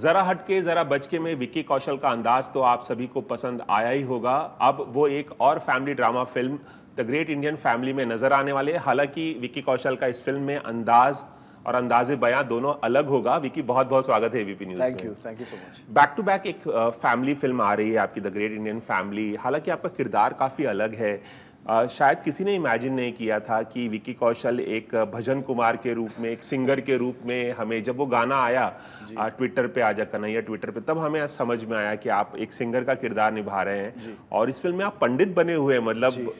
ज़रा हटके ज़रा बचके में विक्की कौशल का अंदाज तो आप सभी को पसंद आया ही होगा अब वो एक और family drama film the great Indian family में नज़र आने वाले हालांकि विक्की कौशल का इस फिल्म में अंदाज़ और अंदाजे बयां दोनों अलग होगा विकी बहुत बहुत स्वागत है ABP news thank you thank you so much back to back एक फैमिली फिल्म आ रही है आपकी द ग्रेट इंडियन फैमिली हालांकि आपका किरदार काफ़ी अलग है शायद किसी ने इमेजिन नहीं किया था कि विक्की कौशल एक भजन कुमार के रूप में एक सिंगर के रूप में हमें जब वो गाना आया ट्विटर पे नहीं या ट्विटर पे तब हमें समझ में आया कि आप एक सिंगर का किरदार निभा रहे हैं और इस फिल्म में आप पंडित बने हुए हैं मतलब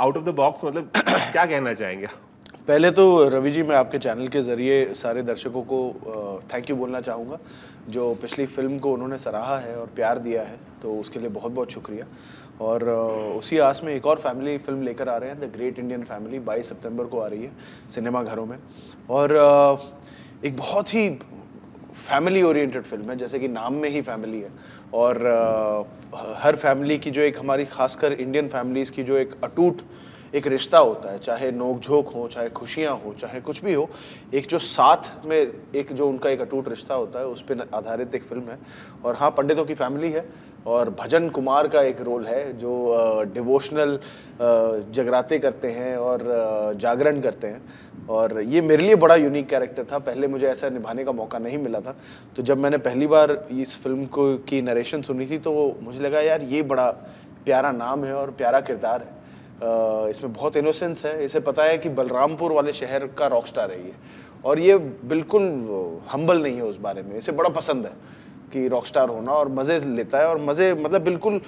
आउट ऑफ द बॉक्स मतलब क्या कहना चाहेंगे पहले तो रवि जी मैं आपके चैनल के ज़रिए सारे दर्शकों को थैंक यू बोलना चाहूँगा जो पिछली फिल्म को उन्होंने सराहा है और प्यार दिया है तो उसके लिए बहुत बहुत शुक्रिया और उसी आस में एक और फैमिली फिल्म लेकर आ रहे हैं द ग्रेट इंडियन फैमिली बाईस सितंबर को आ रही है सिनेमा घरों में और एक बहुत ही फैमिली ओरिएंटेड फिल्म है जैसे कि नाम में ही फैमिली है और हर फैमिली की जो एक हमारी खासकर इंडियन फैमिलीज़ की जो एक अटूट एक रिश्ता होता है चाहे नोकझोंक हो चाहे खुशियाँ हो चाहे कुछ भी हो एक जो साथ में एक जो उनका एक अटूट रिश्ता होता है उस पर आधारित एक फिल्म है और हाँ पंडितों की फैमिली है और भजन कुमार का एक रोल है जो डिवोशनल जगराते करते हैं और जागरण करते हैं और ये मेरे लिए बड़ा यूनिक कैरेक्टर था पहले मुझे ऐसा निभाने का मौका नहीं मिला था तो जब मैंने पहली बार इस फिल्म को की नरेशन सुनी थी तो मुझे लगा यार ये बड़ा प्यारा नाम है और प्यारा किरदार है इसमें बहुत इनोसेंस है इसे पता है कि बलरामपुर वाले शहर का रॉक स्टार है ये और ये बिल्कुल हम्बल नहीं है उस बारे में इसे बड़ा पसंद है कि रॉकस्टार होना और मज़े लेता है और मज़े मतलब बिल्कुल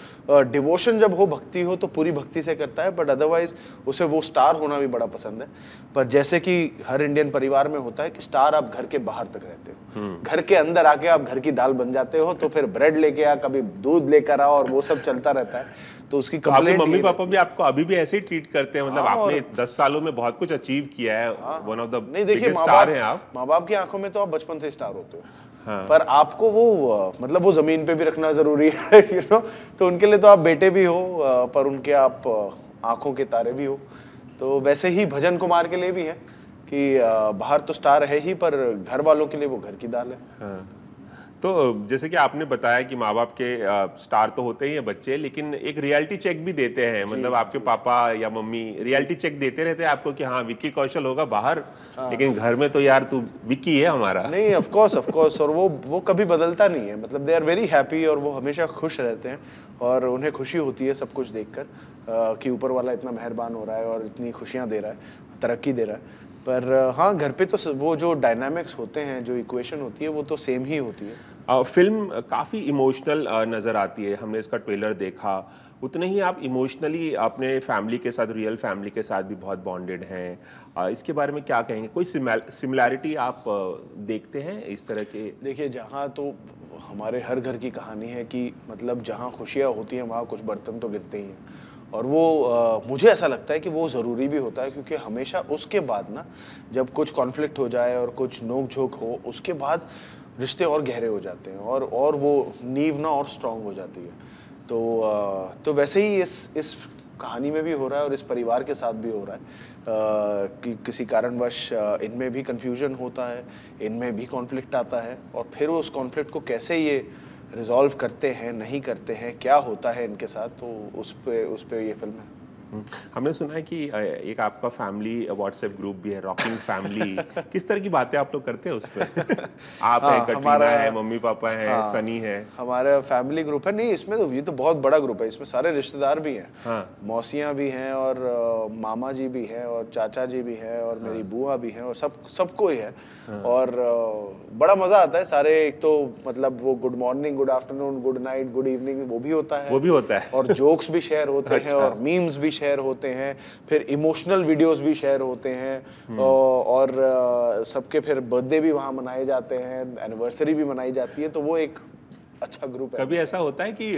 डिवोशन जब हो भक्ति हो तो पूरी भक्ति से करता है बट अदरवाइज़ उसे वो स्टार होना भी बड़ा पसंद है पर जैसे कि हर इंडियन परिवार में होता है कि स्टार आप घर के बाहर तक रहते हो हम्म। घर के अंदर आके आप घर की दाल बन जाते हो तो फिर ब्रेड लेके आ कभी दूध लेकर आओ और वो सब चलता रहता है तो उसकी तो आपके मम्मी पापा भी आपको अभी भी ऐसे ही ट्रीट करते हैं मतलब हाँ, आपने दस सालों में बहुत कुछ अचीव किया है वन ऑफ द नहीं देखिए माँ बाप माँ बाप की आंखों में तो आप बचपन से स्टार होते हो हाँ। पर आपको वो मतलब वो ज़मीन पे भी रखना ज़रूरी है यू you नो know? तो उनके लिए तो आप बेटे भी हो पर उनके आप आंखों के तारे भी हो तो वैसे ही भजन कुमार के लिए भी है कि बाहर तो स्टार है ही पर घर वालों के लिए वो घर की दाल है हाँ. तो जैसे कि आपने बताया कि माँ बाप के स्टार तो होते ही हैं बच्चे लेकिन एक रियलिटी चेक भी देते हैं मतलब आपके पापा या मम्मी रियलिटी चेक देते रहते हैं आपको कि हाँ विक्की कौशल होगा बाहर हाँ। लेकिन घर में तो यार तू विक्की है हमारा नहीं ऑफ कोर्स ऑफ कोर्स और वो वो कभी बदलता नहीं है मतलब दे आर वेरी हैप्पी और वो हमेशा खुश रहते हैं और उन्हें खुशी होती है सब कुछ कर कि ऊपर वाला इतना मेहरबान हो रहा है और इतनी खुशियाँ दे रहा है तरक्की दे रहा है पर हाँ घर पे तो वो जो डायनामिक्स होते हैं जो इक्वेशन होती है वो तो सेम ही होती है फिल्म काफ़ी इमोशनल नज़र आती है हमने इसका ट्रेलर देखा उतने ही आप इमोशनली अपने फैमिली के साथ रियल फैमिली के साथ भी बहुत बॉन्डेड हैं इसके बारे में क्या कहेंगे कोई सिमिलैरिटी आप देखते हैं इस तरह के देखिए जहाँ तो हमारे हर घर की कहानी है कि मतलब जहाँ खुशियाँ होती हैं वहाँ कुछ बर्तन तो गिरते ही हैं और वो आ, मुझे ऐसा लगता है कि वो ज़रूरी भी होता है क्योंकि हमेशा उसके बाद ना जब कुछ कॉन्फ्लिक्ट हो जाए और कुछ नोक झोंक हो उसके बाद रिश्ते और गहरे हो जाते हैं और और वो नींव ना और स्ट्रांग हो जाती है तो तो वैसे ही इस इस कहानी में भी हो रहा है और इस परिवार के साथ भी हो रहा है आ, कि किसी कारणवश इनमें भी कन्फ्यूजन होता है इनमें भी कॉन्फ्लिक्ट आता है और फिर वो उस कॉन्फ्लिक्ट को कैसे ये रिजॉल्व करते हैं नहीं करते हैं क्या होता है इनके साथ तो उस पर उस पर ये फिल्म है हमने सुना है कि एक आपका फैमिली व्हाट्सएप ग्रुप भी है रॉकिंग फैमिली किस तरह की बातें आप लोग करते हैं उस पर आप हाँ, है हमारा है मम्मी पापा है हाँ, सनी है हमारा फैमिली ग्रुप है नहीं इसमें तो ये तो बहुत बड़ा ग्रुप है इसमें सारे रिश्तेदार भी हैं हाँ, मौसियाँ भी हैं और मामा जी भी हैं और चाचा जी भी हैं और मेरी हाँ। बुआ भी हैं और सब सबको ही है हाँ। और बड़ा मजा आता है सारे एक तो मतलब वो good morning good afternoon good night good evening वो भी होता है वो भी होता है और जोक्स भी शेयर होते अच्छा। हैं और मीम्स भी शेयर होते हैं फिर इमोशनल वीडियोस भी शेयर होते हैं हम्म। और सबके फिर बर्थडे भी वहाँ मनाए जाते हैं एनिवर्सरी भी मनाई जाती है तो वो एक अच्छा ग्रुप है कभी ऐसा होता है कि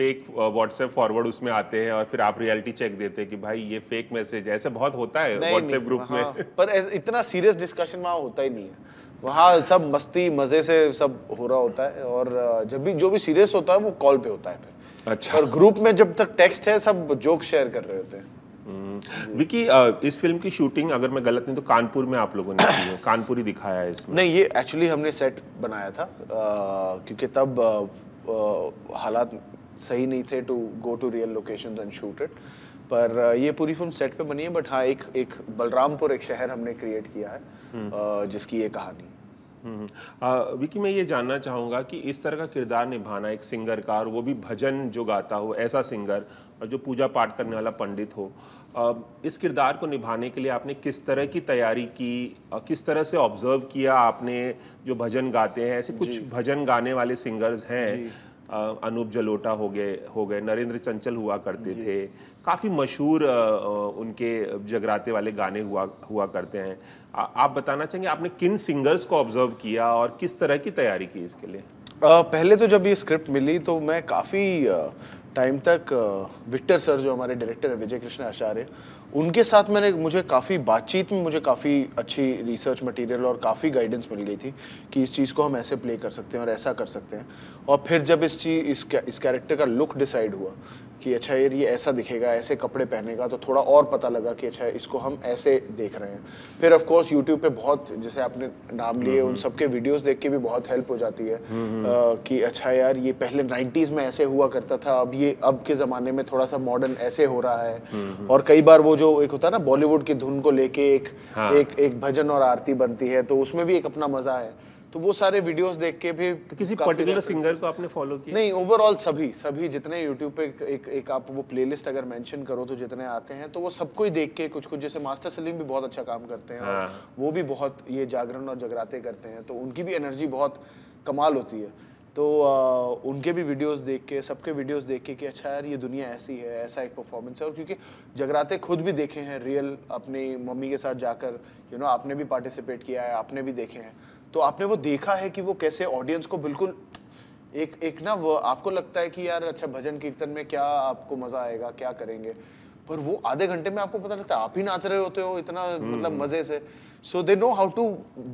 फेक व्हाट्सएप फॉरवर्ड उसमें आते हैं और फिर आप रियलिटी चेक देते हैं कि भाई ये फेक मैसेज है ऐसे बहुत होता है व्हाट्सएप ग्रुप हाँ, में पर इतना सीरियस डिस्कशन वहाँ होता ही नहीं है वहाँ सब मस्ती मज़े से सब हो रहा होता है और जब भी जो भी सीरियस होता है वो कॉल पे होता है फिर अच्छा और ग्रुप में जब तक टेक्स्ट है सब जोक शेयर कर रहे होते हैं हम्म। विकी इस फिल्म की शूटिंग अगर मैं गलत नहीं तो कानपुर में आप लोगों ने की है कानपुर ही दिखाया है इसमें नहीं ये एक्चुअली हमने सेट बनाया था क्योंकि तब हालात सही नहीं थे to go to real location and shoot it पर ये पूरी फिल्म सेट पे बनी है बट हाँ एक एक बलरामपुर एक शहर हमने क्रिएट किया है हम्म। जिसकी ये कहानी हम्म। विकी मैं ये जानना चाहूँगा कि इस तरह का किरदार निभाना एक सिंगर का और वो भी भजन जो गाता हो ऐसा सिंगर और जो पूजा पाठ करने वाला पंडित हो आ, इस किरदार को निभाने के लिए आपने किस तरह की तैयारी की किस तरह से ऑब्जर्व किया आपने जो भजन गाते हैं ऐसे कुछ भजन गाने वाले सिंगर्स हैं अनूप जलोटा हो गए हो गए नरेंद्र चंचल हुआ करते थे काफ़ी मशहूर उनके जगराते वाले गाने हुआ हुआ करते हैं आ, आप बताना चाहेंगे आपने किन सिंगर्स को ऑब्जर्व किया और किस तरह की तैयारी की इसके लिए आ, पहले तो जब ये स्क्रिप्ट मिली तो मैं काफ़ी टाइम तक विक्टर सर जो हमारे डायरेक्टर हैं विजय कृष्ण आचार्य उनके साथ मैंने मुझे काफ़ी बातचीत में मुझे काफ़ी अच्छी रिसर्च मटेरियल और काफ़ी गाइडेंस मिल गई थी कि इस चीज़ को हम ऐसे प्ले कर सकते हैं और ऐसा कर सकते हैं और फिर जब इस चीज़ इस इस कैरेक्टर का लुक डिसाइड हुआ कि अच्छा यार ये ऐसा दिखेगा ऐसे कपड़े पहनेगा तो थोड़ा और पता लगा कि अच्छा इसको हम ऐसे देख रहे हैं फिर ऑफकोर्स यूट्यूब पे बहुत जैसे आपने नाम लिए हम्म, उन हम्म। सबके वीडियोस देख के भी बहुत हेल्प हो जाती है आ, हम्म, कि अच्छा यार ये पहले नाइन्टीज में ऐसे हुआ करता था अब ये अब के ज़माने में थोड़ा सा मॉडर्न ऐसे हो रहा है और कई बार वो जो एक होता है ना बॉलीवुड की धुन को लेके एक हाँ। एक एक भजन और आरती बनती है तो उसमें भी एक अपना मजा है तो वो सारे वीडियोस देख के भी तो किसी पर्टिकुलर सिंगर को आपने फॉलो किया नहीं ओवरऑल सभी सभी जितने यूट्यूब पे एक, एक आप वो प्लेलिस्ट अगर मेंशन करो तो जितने आते हैं तो वो सबको ही देख के कुछ कुछ जैसे मास्टर सलीम भी बहुत अच्छा काम करते हैं हाँ। वो भी बहुत ये जागरण और जगराते करते हैं तो उनकी भी एनर्जी बहुत कमाल होती है तो आ, उनके भी वीडियोस देख के सबके वीडियोस देख के कि अच्छा यार ये दुनिया ऐसी है ऐसा एक परफॉर्मेंस है और क्योंकि जगराते खुद भी देखे हैं रियल अपनी मम्मी के साथ जाकर यू नो आपने भी पार्टिसिपेट किया है आपने भी देखे हैं तो आपने वो देखा है कि वो कैसे ऑडियंस को बिल्कुल एक एक ना वो आपको लगता है कि यार अच्छा भजन कीर्तन में क्या आपको मज़ा आएगा क्या करेंगे पर वो आधे घंटे में आपको पता लगता है आप ही नाच रहे होते हो इतना मतलब हम्म। मज़े से so they know how to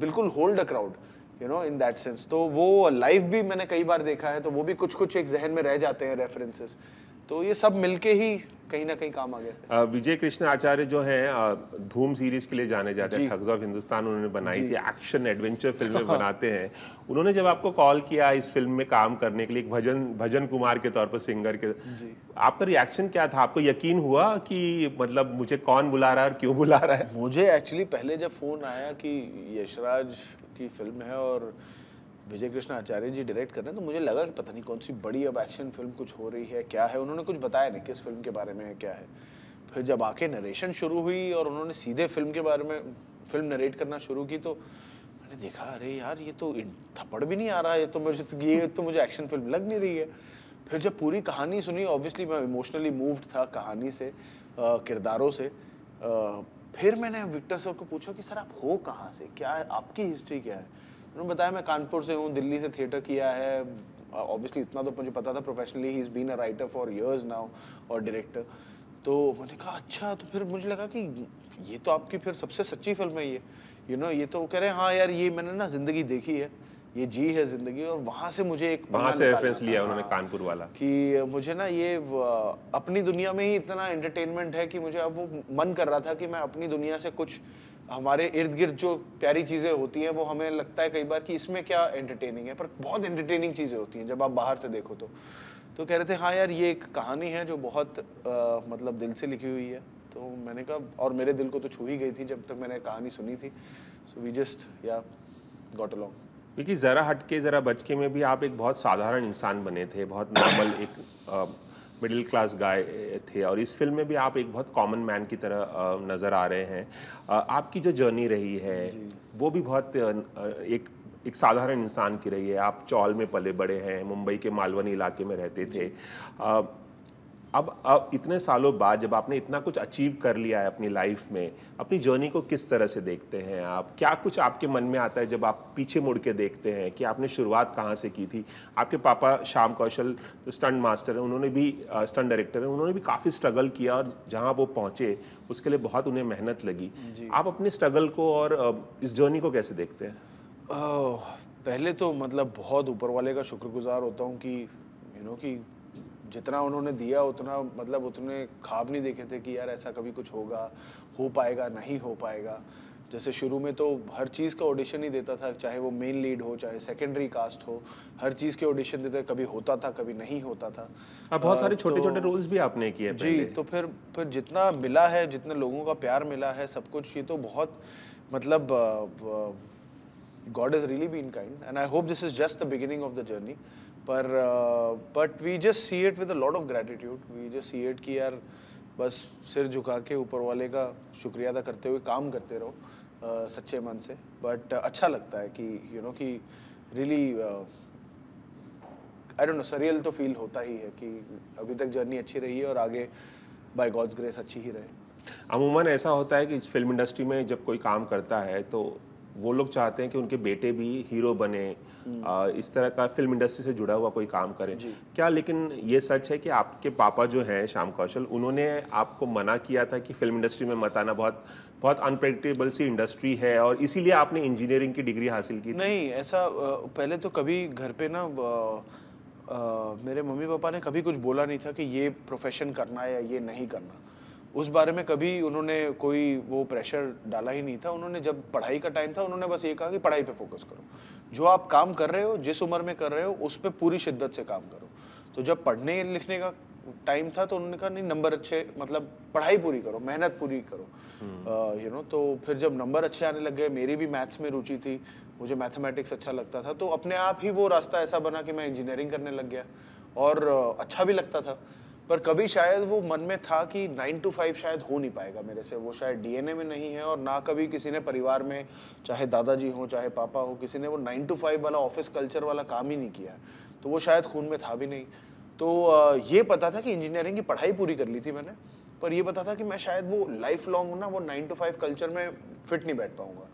बिल्कुल hold a crowd you know in that sense तो वो लाइव भी मैंने कई बार देखा है तो वो भी कुछ कुछ एक जहन में रह जाते हैं रेफरेंसेस तो ये सब मिलके ही कहीं ना कहीं काम आ गया विजय कृष्ण आचार्य जो है धूम सीरीज के लिए जाने जाते हैं थग्स ऑफ हिंदुस्तान उन्होंने बनाई थी एक्शन एडवेंचर फिल्में बनाते हैं उन्होंने जब आपको कॉल किया इस फिल्म में काम करने के लिए एक भजन भजन कुमार के तौर पर सिंगर के आपका रिएक्शन क्या था आपको यकीन हुआ कि मतलब मुझे कौन बुला रहा है और क्यों बुला रहा है मुझे एक्चुअली पहले जब फोन आया कि यशराज की फिल्म है और विजय कृष्ण आचार्य जी डायरेक्ट कर रहे हैं तो मुझे लगा कि पता नहीं कौन सी बड़ी अब एक्शन फिल्म कुछ हो रही है क्या है उन्होंने कुछ बताया नहीं किस फिल्म के बारे में है क्या है फिर जब आके नरेशन शुरू हुई और उन्होंने सीधे फिल्म के बारे में फिल्म नरेट करना शुरू की तो मैंने देखा अरे यार ये तो थप्पड़ भी नहीं आ रहा ये तो मुझे ये तो मुझे एक्शन फिल्म लग नहीं रही है फिर जब पूरी कहानी सुनी ऑब्वियसली मैं इमोशनली मूव्ड था कहानी से किरदारों से फिर मैंने विक्टर सर को पूछा कि सर आप हो कहाँ से क्या है आपकी हिस्ट्री क्या है उन्होंने बताया मैं कानपुर से हूँ दिल्ली से थिएटर किया है ऑब्वियसली इतना तो मुझे पता था professionally he is been a writer for years now और डायरेक्टर तो मैंने कहा अच्छा तो फिर मुझे लगा कि ये तो आपकी फिर सबसे सच्ची फिल्म है ये यू you नो know, ये तो कह रहे हैं हाँ यार ये मैंने ना ज़िंदगी देखी है ये जी है जिंदगी और वहां से मुझे एक वहां से रेफरेंस लिया उन्होंने कानपुर वाला कि मुझे ना ये अपनी दुनिया में ही इतना एंटरटेनमेंट है कि मुझे अब वो मन कर रहा था कि मैं अपनी दुनिया से कुछ हमारे इर्द गिर्द जो प्यारी चीज़ें होती हैं वो हमें लगता है कई बार कि इसमें क्या एंटरटेनिंग है पर बहुत एंटरटेनिंग चीज़ें होती हैं जब आप बाहर से देखो तो तो कह रहे थे हाँ यार ये एक कहानी है जो बहुत आ, मतलब दिल से लिखी हुई है तो मैंने कहा और मेरे दिल को तो छू ही गई थी जब तक मैंने कहानी सुनी थी so we just yeah got along क्योंकि ज़रा हटके ज़रा बचके में भी आप एक बहुत साधारण इंसान बने थे बहुत नॉर्मल एक मिडिल क्लास गाय थे और इस फिल्म में भी आप एक बहुत कॉमन मैन की तरह नज़र आ रहे हैं आपकी जो जर्नी रही है वो भी बहुत एक एक साधारण इंसान की रही है आप चौल में पले बड़े हैं मुंबई के मालवनी इलाके में रहते थे अब अब इतने सालों बाद जब आपने इतना कुछ अचीव कर लिया है अपनी लाइफ में अपनी जर्नी को किस तरह से देखते हैं आप क्या कुछ आपके मन में आता है जब आप पीछे मुड़ के देखते हैं कि आपने शुरुआत कहाँ से की थी आपके पापा श्याम कौशल स्टंट मास्टर हैं उन्होंने भी स्टंट डायरेक्टर हैं उन्होंने भी काफ़ी स्ट्रगल किया और जहाँ वो पहुँचे उसके लिए बहुत उन्हें मेहनत लगी आप अपने स्ट्रगल को और इस जर्नी को कैसे देखते हैं पहले तो मतलब बहुत ऊपर वाले का शुक्रगुजार होता हूँ कि यू नो कि जितना उन्होंने दिया उतना मतलब उतने ख्वाब नहीं देखे थे कि यार ऐसा कभी कुछ होगा हो पाएगा नहीं हो पाएगा जैसे शुरू में तो हर चीज़ का ऑडिशन ही देता था चाहे वो मेन लीड हो चाहे सेकेंडरी कास्ट हो हर चीज़ के ऑडिशन देते कभी होता था कभी नहीं होता था अब बहुत सारे छोटे छोटे तो, रोल्स भी आपने किए जी तो फिर फिर जितना मिला है जितने लोगों का प्यार मिला है सब कुछ ये तो बहुत मतलब God is really in kind and I hope this is just the beginning of the journey पर but we just see it with a lot of gratitude we just see it कि यार बस सिर झुका के ऊपर वाले का शुक्रिया अदा करते हुए काम करते रहो uh, सच्चे मन से बट uh, अच्छा लगता है कि यू नो कि really I don't know surreal तो फील होता ही है कि अभी तक जर्नी अच्छी रही है और आगे बाय गॉड्स ग्रेस अच्छी ही रहे अमूमन ऐसा होता है कि इस फिल्म इंडस्ट्री में जब कोई काम करता है तो वो लोग चाहते हैं कि उनके बेटे भी हीरो बने हम्म। आ, इस तरह का फिल्म इंडस्ट्री से जुड़ा हुआ कोई काम करें क्या लेकिन ये सच है कि आपके पापा जो हैं श्याम कौशल उन्होंने आपको मना किया था कि फिल्म इंडस्ट्री में मत आना बहुत बहुत अनप्रेडिक्टेबल सी इंडस्ट्री है और इसीलिए आपने इंजीनियरिंग की डिग्री हासिल की नहीं ऐसा पहले तो कभी घर पे ना मेरे मम्मी पापा ने कभी कुछ बोला नहीं था कि ये प्रोफेशन करना है या ये नहीं करना उस बारे में कभी उन्होंने कोई वो प्रेशर डाला ही नहीं था उन्होंने जब पढ़ाई का टाइम था उन्होंने बस ये कहा कि पढ़ाई पे फोकस करो जो आप काम कर रहे हो जिस उम्र में कर रहे हो उस पर पूरी शिद्दत से काम करो तो जब पढ़ने लिखने का टाइम था तो उन्होंने कहा नहीं नंबर अच्छे मतलब पढ़ाई पूरी करो मेहनत पूरी करो यू हम्म। नो तो फिर जब नंबर अच्छे आने लग गए मेरी भी मैथ्स में रुचि थी मुझे मैथमेटिक्स अच्छा लगता था तो अपने आप ही वो रास्ता ऐसा बना कि मैं इंजीनियरिंग करने लग गया और अच्छा भी लगता था पर कभी शायद वो मन में था कि नाइन टू फाइव शायद हो नहीं पाएगा मेरे से वो शायद डीएनए में नहीं है और ना कभी किसी ने परिवार में चाहे दादाजी हो चाहे पापा हो किसी ने वो नाइन टू फाइव वाला ऑफिस कल्चर वाला काम ही नहीं किया तो वो शायद खून में था भी नहीं तो ये पता था कि इंजीनियरिंग की पढ़ाई पूरी कर ली थी मैंने पर यह पता था कि मैं शायद वो लाइफ लॉन्ग ना वो नाइन टू फाइव कल्चर में फिट नहीं बैठ पाऊंगा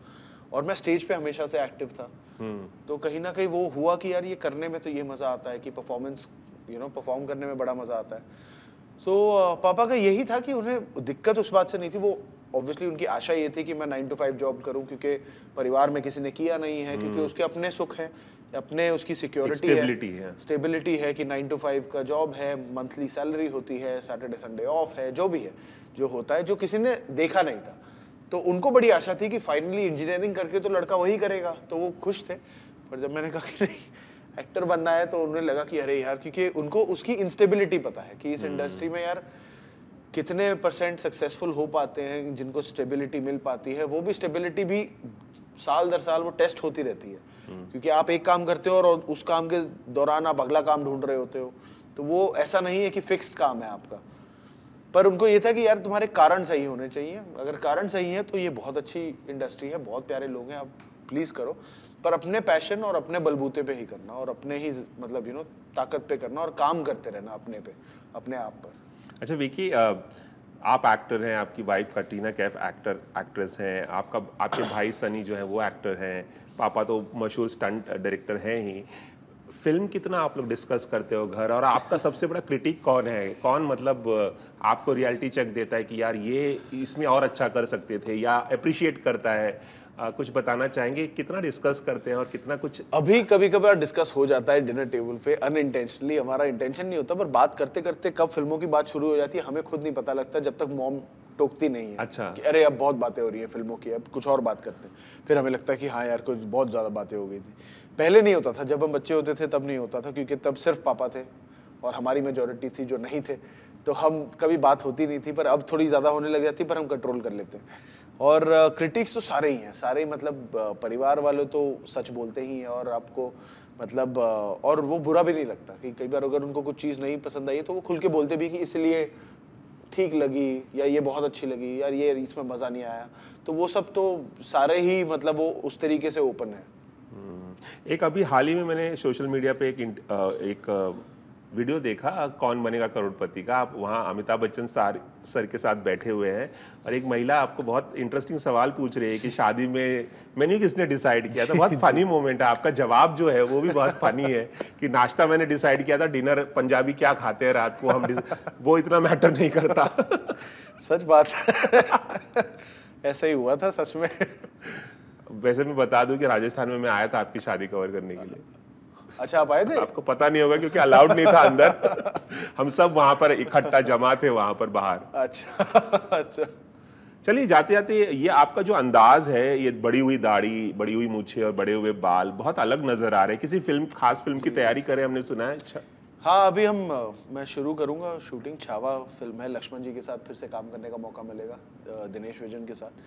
और मैं स्टेज पे हमेशा से एक्टिव था हम्म। तो कहीं ना कहीं वो हुआ कि यार ये करने में तो ये मज़ा आता है कि परफॉर्मेंस यू नो परफॉर्म करने में बड़ा मज़ा आता है सो so, uh, पापा का यही था कि उन्हें दिक्कत उस बात से नहीं थी वो ऑब्वियसली उनकी आशा ये थी कि मैं नाइन टू फाइव जॉब करूं क्योंकि परिवार में किसी ने किया नहीं है क्योंकि हम्म। उसके अपने सुख है अपने उसकी सिक्योरिटी है स्टेबिलिटी है।, है कि नाइन टू फाइव का जॉब है मंथली सैलरी होती है सैटरडे संडे ऑफ है जो भी है जो होता है जो किसी ने देखा नहीं था तो उनको बड़ी आशा थी कि फाइनली इंजीनियरिंग करके तो लड़का वही करेगा तो वो खुश थे पर जब मैंने कहा कि नहीं एक्टर बनना है तो उन्हें लगा कि अरे यार क्योंकि उनको उसकी इंस्टेबिलिटी पता है कि इस इंडस्ट्री में यार कितने परसेंट सक्सेसफुल हो पाते हैं जिनको स्टेबिलिटी मिल पाती है वो भी स्टेबिलिटी भी साल दर साल वो टेस्ट होती रहती है क्योंकि आप एक काम करते हो और उस काम के दौरान आप अगला काम ढूंढ रहे होते हो तो वो ऐसा नहीं है कि फिक्स्ड काम है आपका पर उनको ये था कि यार तुम्हारे कारण सही होने चाहिए अगर कारण सही है तो ये बहुत अच्छी इंडस्ट्री है बहुत प्यारे लोग हैं आप प्लीज़ करो पर अपने पैशन और अपने बलबूते पे ही करना और अपने ही मतलब यू नो ताकत पे करना और काम करते रहना अपने पे अपने आप पर अच्छा विकी आप एक्टर हैं आपकी wife Katrina Kaif actor actress हैं आपका आपके भाई सनी जो है वो एक्टर हैं पापा तो मशहूर स्टंट डायरेक्टर हैं ही फिल्म कितना आप लोग डिस्कस करते हो घर और आपका सबसे बड़ा क्रिटिक कौन है कौन मतलब आपको रियलिटी चेक देता है कि यार ये इसमें और अच्छा कर सकते थे या अप्रिशिएट करता है आ, कुछ बताना चाहेंगे कितना डिस्कस करते हैं और कितना कुछ अभी कभी कभार डिस्कस हो जाता है डिनर टेबल पे अनइंटेंशनली हमारा इंटेंशन नहीं होता पर बात करते करते कब फिल्मों की बात शुरू हो जाती है हमें खुद नहीं पता लगता जब तक मॉम टोकती नहीं है अच्छा कि अरे अब बहुत बातें हो रही है फिल्मों की अब कुछ और बात करते हैं फिर हमें लगता है कि हाँ यार कुछ बहुत ज़्यादा बातें हो गई थी पहले नहीं होता था जब हम बच्चे होते थे तब नहीं होता था क्योंकि तब सिर्फ पापा थे और हमारी मेजोरिटी थी जो नहीं थे तो हम कभी बात होती नहीं थी पर अब थोड़ी ज़्यादा होने लग जाती पर हम कंट्रोल कर लेते हैं और क्रिटिक्स तो सारे ही हैं सारे ही मतलब परिवार वाले तो सच बोलते ही हैं और आपको मतलब और वो बुरा भी नहीं लगता कि कई बार अगर उनको कुछ चीज़ नहीं पसंद आई तो वो खुल के बोलते भी कि इसलिए ठीक लगी या ये बहुत अच्छी लगी यार ये इसमें मज़ा नहीं आया तो वो सब तो सारे ही मतलब वो उस तरीके से ओपन है हम्म। एक अभी हाल ही में मैंने सोशल मीडिया पे एक एक वीडियो देखा कौन बनेगा करोड़पति का आप वहाँ अमिताभ बच्चन सार सर के साथ बैठे हुए हैं और एक महिला आपको बहुत इंटरेस्टिंग सवाल पूछ रही है कि शादी में मेन्यू किसने डिसाइड किया था बहुत फनी मोमेंट है आपका जवाब जो है वो भी बहुत फनी है कि नाश्ता मैंने डिसाइड किया था डिनर पंजाबी क्या खाते हैं रात को हम वो इतना मैटर नहीं करता सच बात ऐसा ही हुआ था सच में वैसे मैं बता दूं कि राजस्थान में मैं आया था आपकी शादी कवर करने के लिए अच्छा आप आए थे आपको पता नहीं होगा क्योंकि अलाउड नहीं था अंदर हम सब वहां पर इकट्ठा जमा थे वहां पर बाहर अच्छा अच्छा चलिए जाते जाते ये आपका जो अंदाज है ये बड़ी हुई दाढ़ी बड़ी हुई मूछे और बड़े हुए बाल बहुत अलग नजर आ रहे हैं किसी फिल्म खास फिल्म की तैयारी करें हमने सुना है अच्छा हाँ अभी हम मैं शुरू करूंगा शूटिंग छावा फिल्म है लक्ष्मण जी के साथ फिर से काम करने का मौका मिलेगा दिनेश विजन के साथ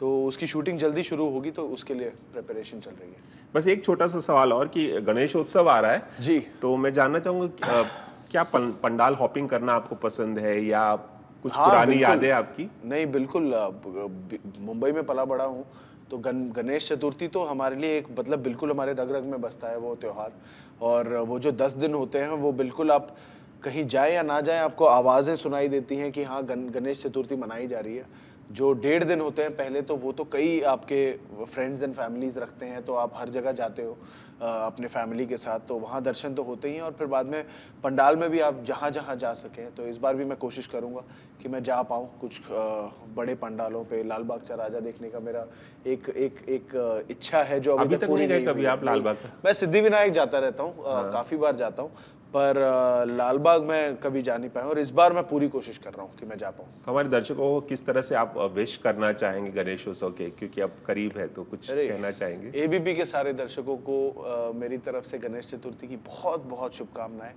तो उसकी शूटिंग जल्दी शुरू होगी तो उसके लिए प्रिपरेशन चल रही है बस एक छोटा सा सवाल और कि गणेश उत्सव आ रहा है जी तो मैं जानना चाहूंगा क्या पंडाल हॉपिंग करना आपको पसंद है या कुछ हाँ, पुरानी यादें आपकी नहीं बिल्कुल मुंबई में पला बड़ा हूँ तो गन गणेश चतुर्थी तो हमारे लिए एक मतलब बिल्कुल हमारे रग रग में बसता है वो त्यौहार और वो जो दस दिन होते हैं वो बिल्कुल आप कहीं जाए या ना जाए आपको आवाज़ें सुनाई देती हैं कि हाँ गणेश चतुर्थी मनाई जा रही है जो डेढ़ दिन होते हैं पहले तो वो तो कई आपके फ्रेंड्स एंड फैमिलीज रखते हैं तो आप हर जगह जाते हो अपने फैमिली के साथ तो वहाँ दर्शन तो होते ही हैं और फिर बाद में पंडाल में भी आप जहाँ जहाँ जा सकें तो इस बार भी मैं कोशिश करूँगा कि मैं जा पाऊँ कुछ बड़े पंडालों पे लाल बाग का राजा देखने का मेरा एक एक एक इच्छा है जो अभी, अभी तक पूरी नहीं कभी आप लाल बाग मैं सिद्धि विनायक जाता रहता हूँ हाँ। काफ़ी बार जाता हूँ पर लालबाग में कभी जा नहीं पाया और इस बार मैं पूरी कोशिश कर रहा हूँ कि मैं जा पाऊँ तो हमारे दर्शकों को किस तरह से आप विश करना चाहेंगे गणेश उत्सव के क्योंकि अब करीब है तो कुछ कहना चाहेंगे एबीपी के सारे दर्शकों को आ, मेरी तरफ से गणेश चतुर्थी की बहुत बहुत शुभकामनाएं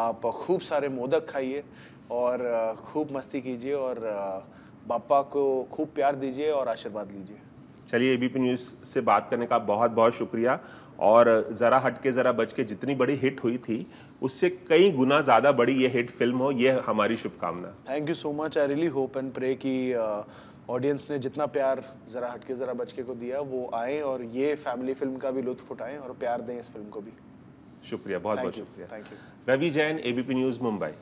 आप खूब सारे मोदक खाइए और खूब मस्ती कीजिए और बापा को खूब प्यार दीजिए और आशीर्वाद लीजिए चलिए एबीपी न्यूज़ से बात करने का बहुत बहुत शुक्रिया और ज़रा हट के ज़रा बच के जितनी बड़ी हिट हुई थी उससे कई गुना ज़्यादा बड़ी ये हिट फिल्म हो ये हमारी शुभकामना thank you so much I really hope and pray कि ऑडियंस uh, ने जितना प्यार ज़रा हटके ज़रा के को दिया वो आए और ये फैमिली फिल्म का भी लुत्फ उठाएं और प्यार दें इस फिल्म को भी शुक्रिया बहुत बहुत शुक्रिया thank you Ravi Jain ABP news Mumbai